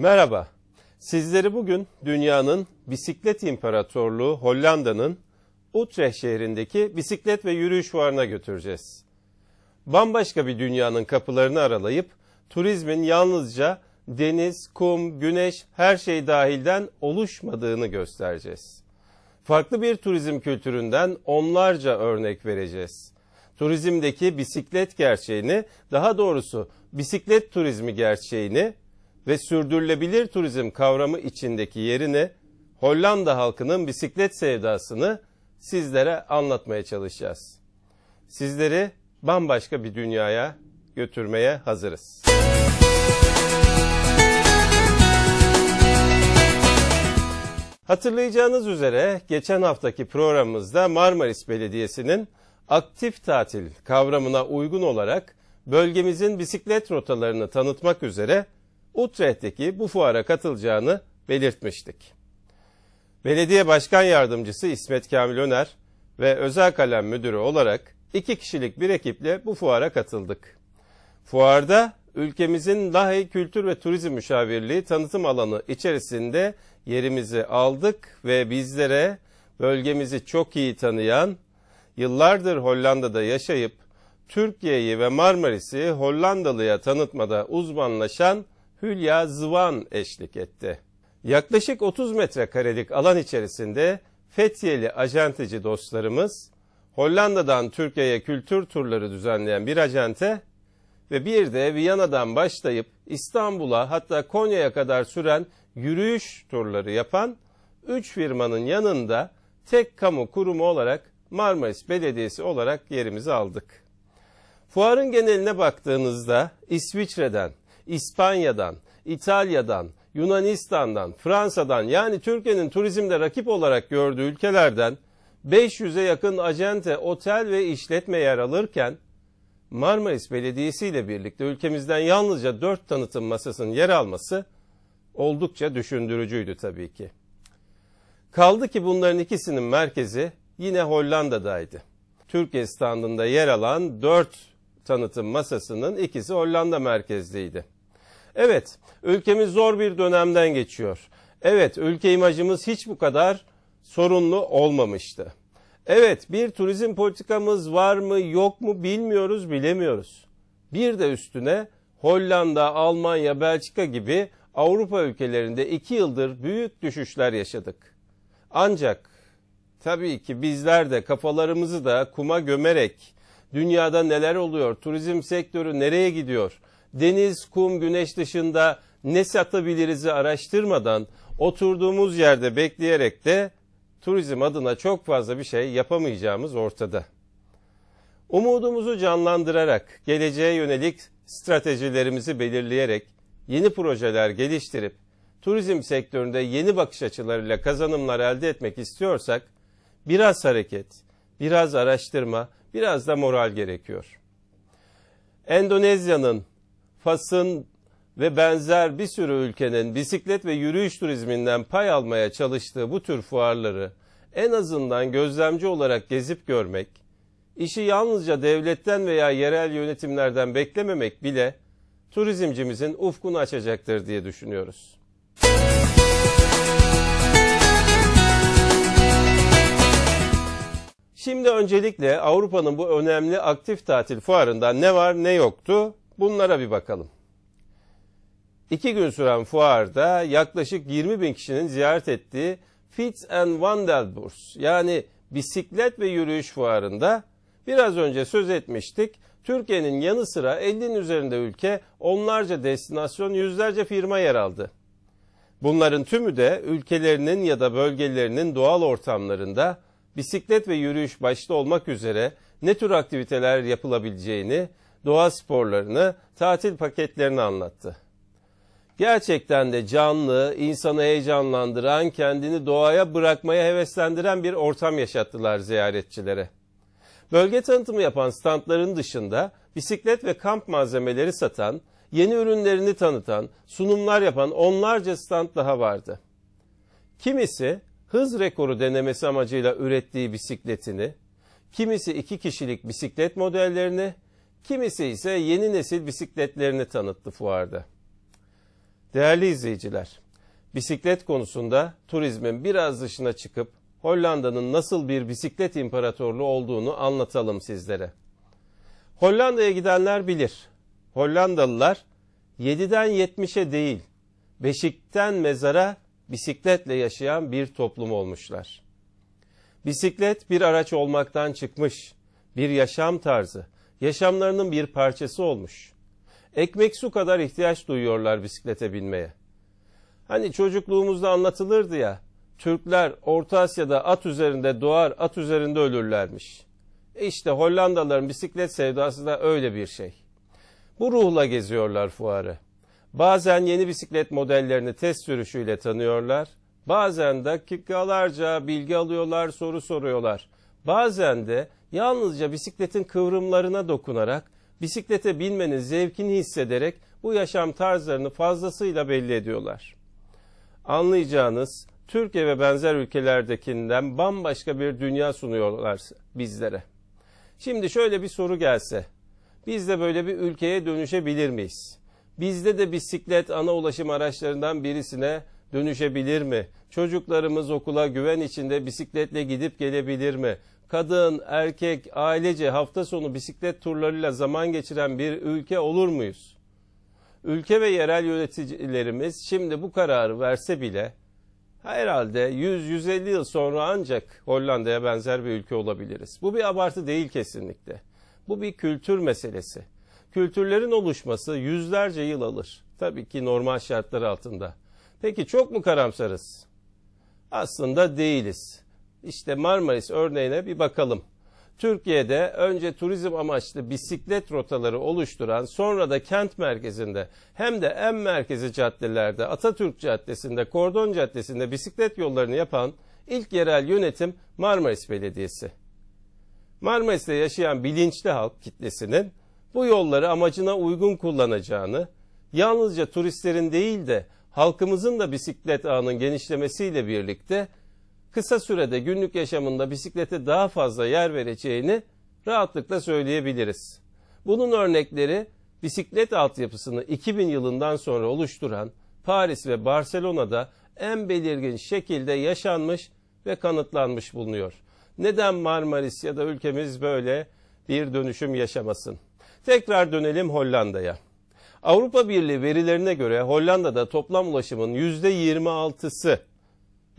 Merhaba. Sizleri bugün dünyanın bisiklet imparatorluğu Hollanda'nın Utrecht şehrindeki bisiklet ve yürüyüş fuarına götüreceğiz. Bambaşka bir dünyanın kapılarını aralayıp turizmin yalnızca deniz, kum, güneş her şey dahilden oluşmadığını göstereceğiz. Farklı bir turizm kültüründen onlarca örnek vereceğiz. Turizmdeki bisiklet gerçeğini, daha doğrusu bisiklet turizmi gerçeğini ve sürdürülebilir turizm kavramı içindeki yerini Hollanda halkının bisiklet sevdasını sizlere anlatmaya çalışacağız. Sizleri bambaşka bir dünyaya götürmeye hazırız. Hatırlayacağınız üzere geçen haftaki programımızda Marmaris Belediyesi'nin aktif tatil kavramına uygun olarak bölgemizin bisiklet rotalarını tanıtmak üzere Utrecht'teki bu fuara katılacağını belirtmiştik. Belediye Başkan Yardımcısı İsmet Kamil Öner ve Özel Kalem Müdürü olarak iki kişilik bir ekiple bu fuara katıldık. Fuarda ülkemizin Lahey Kültür ve Turizm Müşavirliği tanıtım alanı içerisinde yerimizi aldık ve bizlere bölgemizi çok iyi tanıyan, yıllardır Hollanda'da yaşayıp Türkiye'yi ve Marmaris'i Hollandalı'ya tanıtmada uzmanlaşan Hülya Zıvan eşlik etti. Yaklaşık 30 metrekarelik alan içerisinde Fethiyeli ajanteci dostlarımız Hollanda'dan Türkiye'ye kültür turları düzenleyen bir ajante ve bir de Viyana'dan başlayıp İstanbul'a hatta Konya'ya kadar süren yürüyüş turları yapan 3 firmanın yanında tek kamu kurumu olarak Marmaris Belediyesi olarak yerimizi aldık. Fuarın geneline baktığınızda İsviçre'den, İspanya'dan, İtalya'dan, Yunanistan'dan, Fransa'dan yani Türkiye'nin turizmde rakip olarak gördüğü ülkelerden 500'e yakın acente, otel ve işletme yer alırken Marmaris Belediyesi ile birlikte ülkemizden yalnızca 4 tanıtım masasının yer alması oldukça düşündürücüydü tabii ki. Kaldı ki bunların ikisinin merkezi yine Hollanda'daydı. Türkiye standında yer alan 4 tanıtım masasının ikisi Hollanda merkezliydi. Evet, ülkemiz zor bir dönemden geçiyor. Evet, ülke imajımız hiç bu kadar sorunlu olmamıştı. Evet, bir turizm politikamız var mı yok mu bilmiyoruz, bilemiyoruz. Bir de üstüne Hollanda, Almanya, Belçika gibi Avrupa ülkelerinde iki yıldır büyük düşüşler yaşadık. Ancak tabii ki bizler de kafalarımızı da kuma gömerek dünyada neler oluyor, turizm sektörü nereye gidiyor, deniz, kum, güneş dışında ne satabiliriz'i araştırmadan oturduğumuz yerde bekleyerek de turizm adına çok fazla bir şey yapamayacağımız ortada. Umudumuzu canlandırarak, geleceğe yönelik stratejilerimizi belirleyerek, yeni projeler geliştirip, turizm sektöründe yeni bakış açılarıyla kazanımlar elde etmek istiyorsak, biraz hareket, biraz araştırma, biraz da moral gerekiyor. Endonezya'nın Fas'ın ve benzer bir sürü ülkenin bisiklet ve yürüyüş turizminden pay almaya çalıştığı bu tür fuarları en azından gözlemci olarak gezip görmek, işi yalnızca devletten veya yerel yönetimlerden beklememek bile turizmcimizin ufkunu açacaktır diye düşünüyoruz. Şimdi öncelikle Avrupa'nın bu önemli aktif tatil fuarında ne var ne yoktu Bunlara bir bakalım. İki gün süren fuarda yaklaşık 20 bin kişinin ziyaret ettiği Fitz and Wandelburs yani bisiklet ve yürüyüş fuarında biraz önce söz etmiştik. Türkiye'nin yanı sıra 50'nin üzerinde ülke onlarca destinasyon yüzlerce firma yer aldı. Bunların tümü de ülkelerinin ya da bölgelerinin doğal ortamlarında bisiklet ve yürüyüş başta olmak üzere ne tür aktiviteler yapılabileceğini doğa sporlarını, tatil paketlerini anlattı. Gerçekten de canlı, insanı heyecanlandıran, kendini doğaya bırakmaya heveslendiren bir ortam yaşattılar ziyaretçilere. Bölge tanıtımı yapan standların dışında bisiklet ve kamp malzemeleri satan, yeni ürünlerini tanıtan, sunumlar yapan onlarca stand daha vardı. Kimisi hız rekoru denemesi amacıyla ürettiği bisikletini, kimisi iki kişilik bisiklet modellerini, Kimisi ise yeni nesil bisikletlerini tanıttı fuarda. Değerli izleyiciler, bisiklet konusunda turizmin biraz dışına çıkıp Hollanda'nın nasıl bir bisiklet imparatorluğu olduğunu anlatalım sizlere. Hollanda'ya gidenler bilir. Hollandalılar 7'den 70'e değil, beşikten mezara bisikletle yaşayan bir toplum olmuşlar. Bisiklet bir araç olmaktan çıkmış, bir yaşam tarzı, yaşamlarının bir parçası olmuş. Ekmek su kadar ihtiyaç duyuyorlar bisiklete binmeye. Hani çocukluğumuzda anlatılırdı ya, Türkler Orta Asya'da at üzerinde doğar, at üzerinde ölürlermiş. E işte Hollandalıların bisiklet sevdası da öyle bir şey. Bu ruhla geziyorlar fuarı. Bazen yeni bisiklet modellerini test sürüşüyle tanıyorlar. Bazen dakikalarca bilgi alıyorlar, soru soruyorlar. Bazen de Yalnızca bisikletin kıvrımlarına dokunarak, bisiklete binmenin zevkini hissederek bu yaşam tarzlarını fazlasıyla belli ediyorlar. Anlayacağınız Türkiye ve benzer ülkelerdekinden bambaşka bir dünya sunuyorlar bizlere. Şimdi şöyle bir soru gelse, biz de böyle bir ülkeye dönüşebilir miyiz? Bizde de bisiklet ana ulaşım araçlarından birisine dönüşebilir mi? Çocuklarımız okula güven içinde bisikletle gidip gelebilir mi? kadın, erkek, ailece hafta sonu bisiklet turlarıyla zaman geçiren bir ülke olur muyuz? Ülke ve yerel yöneticilerimiz şimdi bu kararı verse bile herhalde 100-150 yıl sonra ancak Hollanda'ya benzer bir ülke olabiliriz. Bu bir abartı değil kesinlikle. Bu bir kültür meselesi. Kültürlerin oluşması yüzlerce yıl alır. Tabii ki normal şartlar altında. Peki çok mu karamsarız? Aslında değiliz işte Marmaris örneğine bir bakalım. Türkiye'de önce turizm amaçlı bisiklet rotaları oluşturan sonra da kent merkezinde hem de en merkezi caddelerde Atatürk Caddesi'nde, Kordon Caddesi'nde bisiklet yollarını yapan ilk yerel yönetim Marmaris Belediyesi. Marmaris'te yaşayan bilinçli halk kitlesinin bu yolları amacına uygun kullanacağını, yalnızca turistlerin değil de halkımızın da bisiklet ağının genişlemesiyle birlikte kısa sürede günlük yaşamında bisiklete daha fazla yer vereceğini rahatlıkla söyleyebiliriz. Bunun örnekleri bisiklet altyapısını 2000 yılından sonra oluşturan Paris ve Barcelona'da en belirgin şekilde yaşanmış ve kanıtlanmış bulunuyor. Neden Marmaris ya da ülkemiz böyle bir dönüşüm yaşamasın? Tekrar dönelim Hollanda'ya. Avrupa Birliği verilerine göre Hollanda'da toplam ulaşımın %26'sı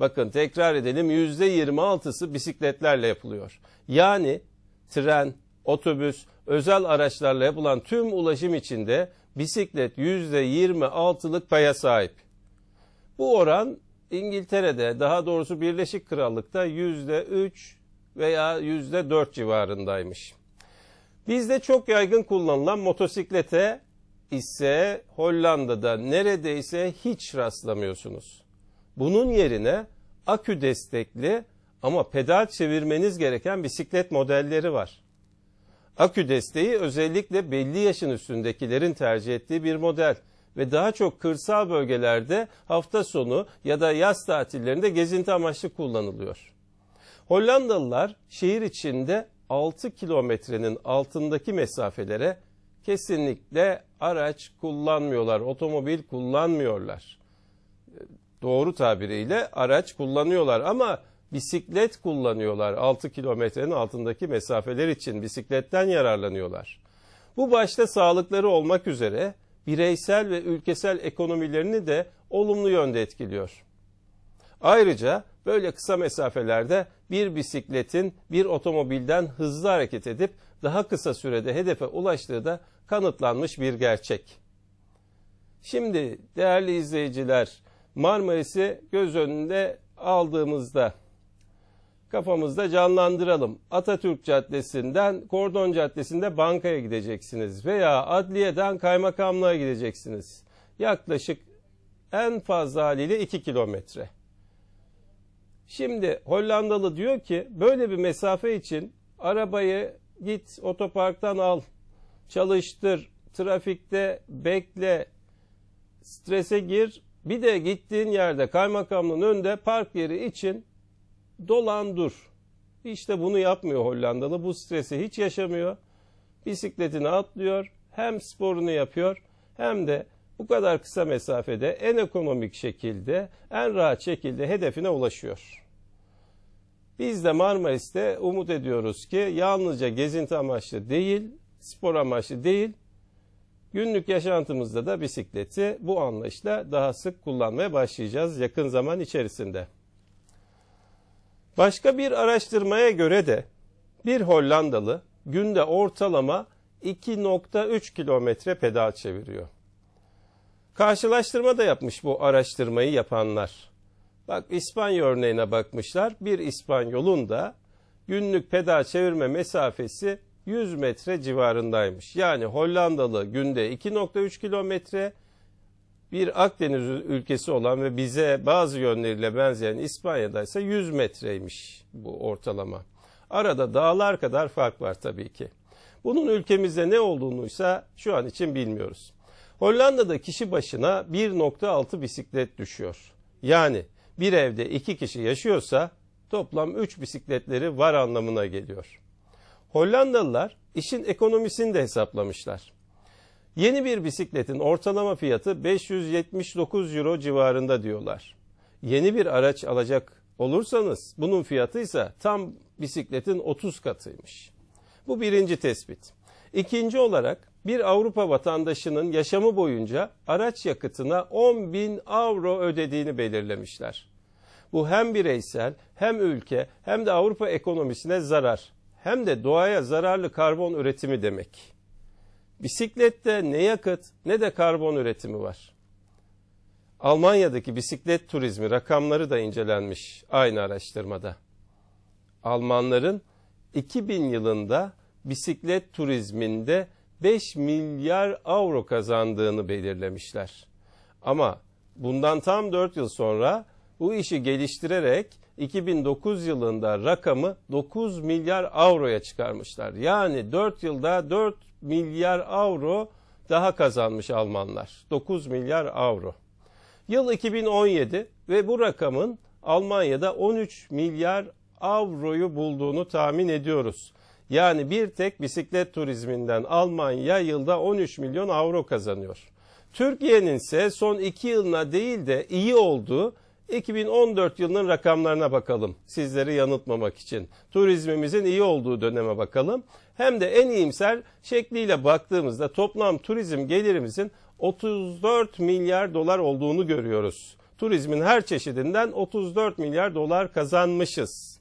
Bakın tekrar edelim %26'sı bisikletlerle yapılıyor. Yani tren, otobüs, özel araçlarla yapılan tüm ulaşım içinde bisiklet %26'lık paya sahip. Bu oran İngiltere'de daha doğrusu Birleşik Krallık'ta %3 veya %4 civarındaymış. Bizde çok yaygın kullanılan motosiklete ise Hollanda'da neredeyse hiç rastlamıyorsunuz. Bunun yerine akü destekli ama pedal çevirmeniz gereken bisiklet modelleri var. Akü desteği özellikle belli yaşın üstündekilerin tercih ettiği bir model ve daha çok kırsal bölgelerde hafta sonu ya da yaz tatillerinde gezinti amaçlı kullanılıyor. Hollandalılar şehir içinde 6 kilometrenin altındaki mesafelere kesinlikle araç kullanmıyorlar, otomobil kullanmıyorlar doğru tabiriyle araç kullanıyorlar ama bisiklet kullanıyorlar. 6 kilometrenin altındaki mesafeler için bisikletten yararlanıyorlar. Bu başta sağlıkları olmak üzere bireysel ve ülkesel ekonomilerini de olumlu yönde etkiliyor. Ayrıca böyle kısa mesafelerde bir bisikletin bir otomobilden hızlı hareket edip daha kısa sürede hedefe ulaştığı da kanıtlanmış bir gerçek. Şimdi değerli izleyiciler, Marmaris'i göz önünde aldığımızda kafamızda canlandıralım. Atatürk Caddesi'nden Kordon Caddesi'nde bankaya gideceksiniz veya adliyeden kaymakamlığa gideceksiniz. Yaklaşık en fazla haliyle 2 kilometre. Şimdi Hollandalı diyor ki böyle bir mesafe için arabayı git otoparktan al, çalıştır, trafikte bekle, strese gir, bir de gittiğin yerde kaymakamlığın önünde park yeri için dolan dur. İşte bunu yapmıyor Hollandalı. Bu stresi hiç yaşamıyor. Bisikletini atlıyor. Hem sporunu yapıyor hem de bu kadar kısa mesafede en ekonomik şekilde, en rahat şekilde hedefine ulaşıyor. Biz de Marmaris'te umut ediyoruz ki yalnızca gezinti amaçlı değil, spor amaçlı değil, Günlük yaşantımızda da bisikleti bu anlayışla daha sık kullanmaya başlayacağız yakın zaman içerisinde. Başka bir araştırmaya göre de bir Hollandalı günde ortalama 2.3 kilometre pedal çeviriyor. Karşılaştırma da yapmış bu araştırmayı yapanlar. Bak İspanya örneğine bakmışlar. Bir İspanyolun da günlük pedal çevirme mesafesi 100 metre civarındaymış. Yani Hollandalı günde 2.3 kilometre bir Akdeniz ülkesi olan ve bize bazı yönleriyle benzeyen İspanya'da ise 100 metreymiş bu ortalama. Arada dağlar kadar fark var tabii ki. Bunun ülkemizde ne olduğunu ise şu an için bilmiyoruz. Hollanda'da kişi başına 1.6 bisiklet düşüyor. Yani bir evde iki kişi yaşıyorsa toplam 3 bisikletleri var anlamına geliyor. Hollandalılar işin ekonomisini de hesaplamışlar. Yeni bir bisikletin ortalama fiyatı 579 euro civarında diyorlar. Yeni bir araç alacak olursanız bunun fiyatı ise tam bisikletin 30 katıymış. Bu birinci tespit. İkinci olarak bir Avrupa vatandaşının yaşamı boyunca araç yakıtına 10 bin avro ödediğini belirlemişler. Bu hem bireysel hem ülke hem de Avrupa ekonomisine zarar hem de doğaya zararlı karbon üretimi demek. Bisiklette ne yakıt ne de karbon üretimi var. Almanya'daki bisiklet turizmi rakamları da incelenmiş aynı araştırmada. Almanların 2000 yılında bisiklet turizminde 5 milyar avro kazandığını belirlemişler. Ama bundan tam 4 yıl sonra bu işi geliştirerek 2009 yılında rakamı 9 milyar avroya çıkarmışlar. Yani 4 yılda 4 milyar avro daha kazanmış Almanlar. 9 milyar avro. Yıl 2017 ve bu rakamın Almanya'da 13 milyar avroyu bulduğunu tahmin ediyoruz. Yani bir tek bisiklet turizminden Almanya yılda 13 milyon avro kazanıyor. Türkiye'nin ise son 2 yılına değil de iyi olduğu 2014 yılının rakamlarına bakalım sizleri yanıltmamak için. Turizmimizin iyi olduğu döneme bakalım. Hem de en iyimser şekliyle baktığımızda toplam turizm gelirimizin 34 milyar dolar olduğunu görüyoruz. Turizmin her çeşidinden 34 milyar dolar kazanmışız.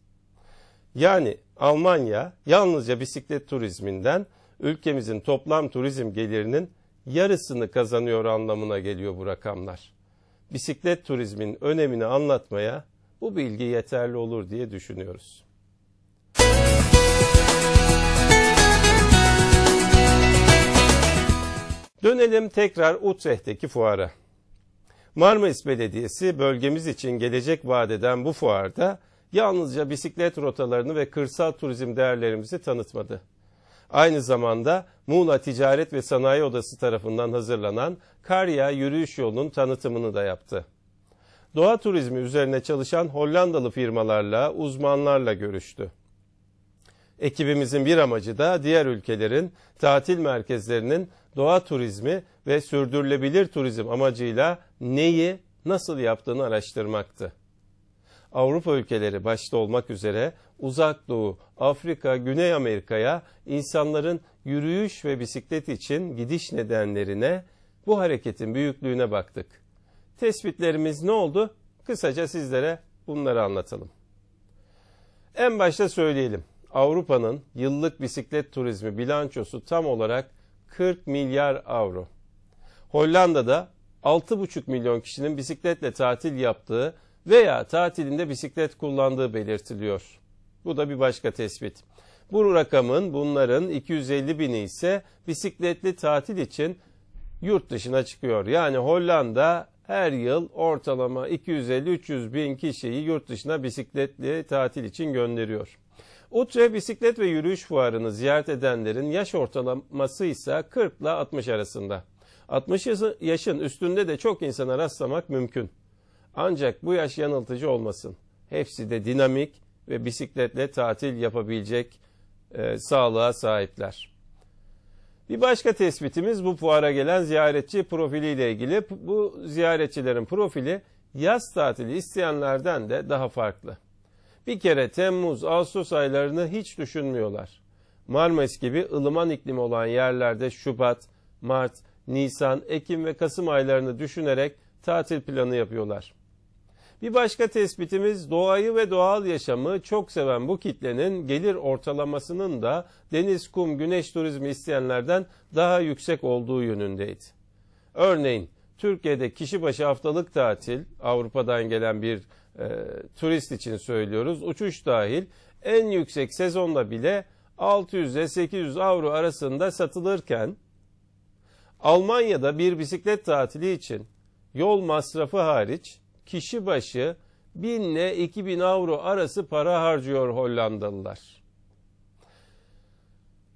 Yani Almanya yalnızca bisiklet turizminden ülkemizin toplam turizm gelirinin yarısını kazanıyor anlamına geliyor bu rakamlar bisiklet turizmin önemini anlatmaya bu bilgi yeterli olur diye düşünüyoruz. Dönelim tekrar Utrecht'teki fuara. Marmaris Belediyesi bölgemiz için gelecek vadeden bu fuarda yalnızca bisiklet rotalarını ve kırsal turizm değerlerimizi tanıtmadı. Aynı zamanda Muğla Ticaret ve Sanayi Odası tarafından hazırlanan Karya Yürüyüş Yolu'nun tanıtımını da yaptı. Doğa turizmi üzerine çalışan Hollandalı firmalarla, uzmanlarla görüştü. Ekibimizin bir amacı da diğer ülkelerin tatil merkezlerinin doğa turizmi ve sürdürülebilir turizm amacıyla neyi nasıl yaptığını araştırmaktı. Avrupa ülkeleri başta olmak üzere Uzak Doğu, Afrika, Güney Amerika'ya insanların yürüyüş ve bisiklet için gidiş nedenlerine, bu hareketin büyüklüğüne baktık. Tespitlerimiz ne oldu? Kısaca sizlere bunları anlatalım. En başta söyleyelim. Avrupa'nın yıllık bisiklet turizmi bilançosu tam olarak 40 milyar avro. Hollanda'da 6,5 milyon kişinin bisikletle tatil yaptığı veya tatilinde bisiklet kullandığı belirtiliyor. Bu da bir başka tespit. Bu rakamın bunların 250 bini ise bisikletli tatil için yurt dışına çıkıyor. Yani Hollanda her yıl ortalama 250-300 bin kişiyi yurt dışına bisikletli tatil için gönderiyor. Utre bisiklet ve yürüyüş fuarını ziyaret edenlerin yaş ortalaması ise 40 ile 60 arasında. 60 yaşın üstünde de çok insana rastlamak mümkün. Ancak bu yaş yanıltıcı olmasın. Hepsi de dinamik, ve bisikletle tatil yapabilecek e, sağlığa sahipler. Bir başka tespitimiz bu fuara gelen ziyaretçi profiliyle ilgili. Bu ziyaretçilerin profili yaz tatili isteyenlerden de daha farklı. Bir kere Temmuz, Ağustos aylarını hiç düşünmüyorlar. Marmaris gibi ılıman iklim olan yerlerde Şubat, Mart, Nisan, Ekim ve Kasım aylarını düşünerek tatil planı yapıyorlar. Bir başka tespitimiz doğayı ve doğal yaşamı çok seven bu kitlenin gelir ortalamasının da deniz, kum, güneş turizmi isteyenlerden daha yüksek olduğu yönündeydi. Örneğin Türkiye'de kişi başı haftalık tatil Avrupa'dan gelen bir e, turist için söylüyoruz uçuş dahil en yüksek sezonda bile 600 ile 800 avro arasında satılırken Almanya'da bir bisiklet tatili için yol masrafı hariç kişi başı 1000 ile 2000 avro arası para harcıyor Hollandalılar.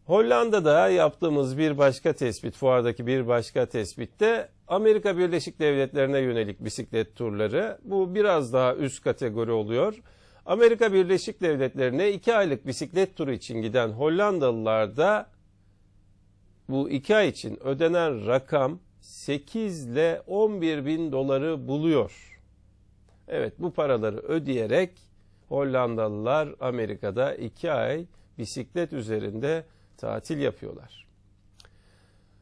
Hollanda'da yaptığımız bir başka tespit, fuardaki bir başka tespitte Amerika Birleşik Devletleri'ne yönelik bisiklet turları. Bu biraz daha üst kategori oluyor. Amerika Birleşik Devletleri'ne 2 aylık bisiklet turu için giden Hollandalılar da bu 2 ay için ödenen rakam 8 ile 11 bin doları buluyor. Evet bu paraları ödeyerek Hollandalılar Amerika'da iki ay bisiklet üzerinde tatil yapıyorlar.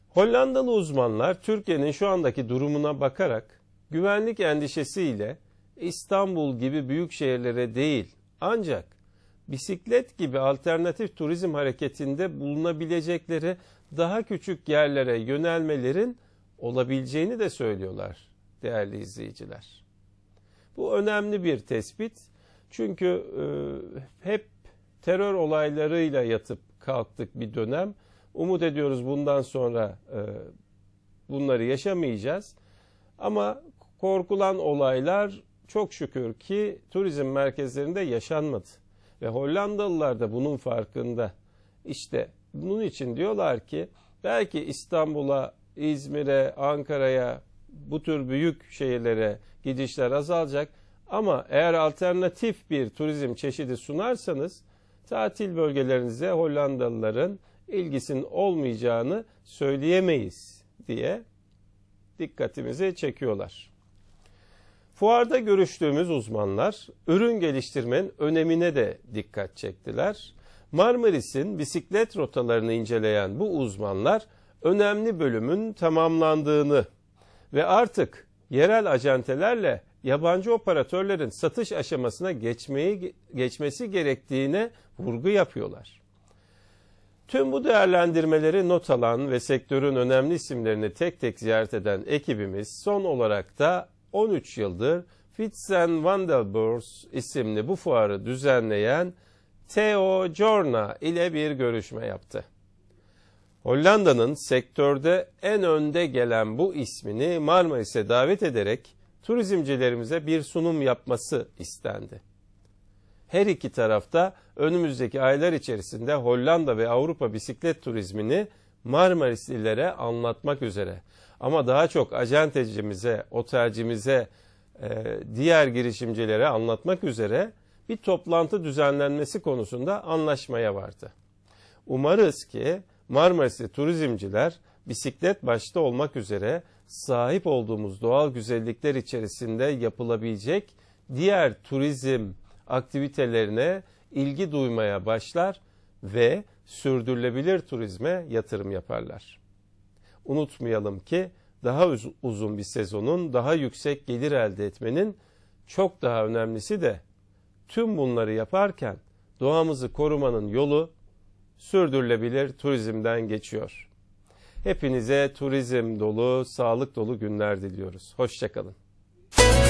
Hollandalı uzmanlar Türkiye'nin şu andaki durumuna bakarak güvenlik endişesiyle İstanbul gibi büyük şehirlere değil ancak bisiklet gibi alternatif turizm hareketinde bulunabilecekleri daha küçük yerlere yönelmelerin olabileceğini de söylüyorlar değerli izleyiciler. Bu önemli bir tespit. Çünkü e, hep terör olaylarıyla yatıp kalktık bir dönem. Umut ediyoruz bundan sonra e, bunları yaşamayacağız. Ama korkulan olaylar çok şükür ki turizm merkezlerinde yaşanmadı. Ve Hollandalılar da bunun farkında. İşte bunun için diyorlar ki belki İstanbul'a, İzmir'e, Ankara'ya bu tür büyük şehirlere gidişler azalacak. Ama eğer alternatif bir turizm çeşidi sunarsanız tatil bölgelerinize Hollandalıların ilgisinin olmayacağını söyleyemeyiz diye dikkatimizi çekiyorlar. Fuarda görüştüğümüz uzmanlar ürün geliştirmenin önemine de dikkat çektiler. Marmaris'in bisiklet rotalarını inceleyen bu uzmanlar önemli bölümün tamamlandığını ve artık yerel acentelerle yabancı operatörlerin satış aşamasına geçmeyi geçmesi gerektiğine vurgu yapıyorlar. Tüm bu değerlendirmeleri not alan ve sektörün önemli isimlerini tek tek ziyaret eden ekibimiz son olarak da 13 yıldır Fitsen Vandelburs isimli bu fuarı düzenleyen Theo Jorna ile bir görüşme yaptı. Hollanda'nın sektörde en önde gelen bu ismini Marmaris'e davet ederek turizmcilerimize bir sunum yapması istendi. Her iki tarafta önümüzdeki aylar içerisinde Hollanda ve Avrupa bisiklet turizmini Marmarislilere anlatmak üzere ama daha çok acentecimize, otelcimize, e, diğer girişimcilere anlatmak üzere bir toplantı düzenlenmesi konusunda anlaşmaya vardı. Umarız ki Marmaris'te turizmciler bisiklet başta olmak üzere sahip olduğumuz doğal güzellikler içerisinde yapılabilecek diğer turizm aktivitelerine ilgi duymaya başlar ve sürdürülebilir turizme yatırım yaparlar. Unutmayalım ki daha uz uzun bir sezonun daha yüksek gelir elde etmenin çok daha önemlisi de tüm bunları yaparken doğamızı korumanın yolu sürdürülebilir turizmden geçiyor. Hepinize turizm dolu, sağlık dolu günler diliyoruz. Hoşçakalın.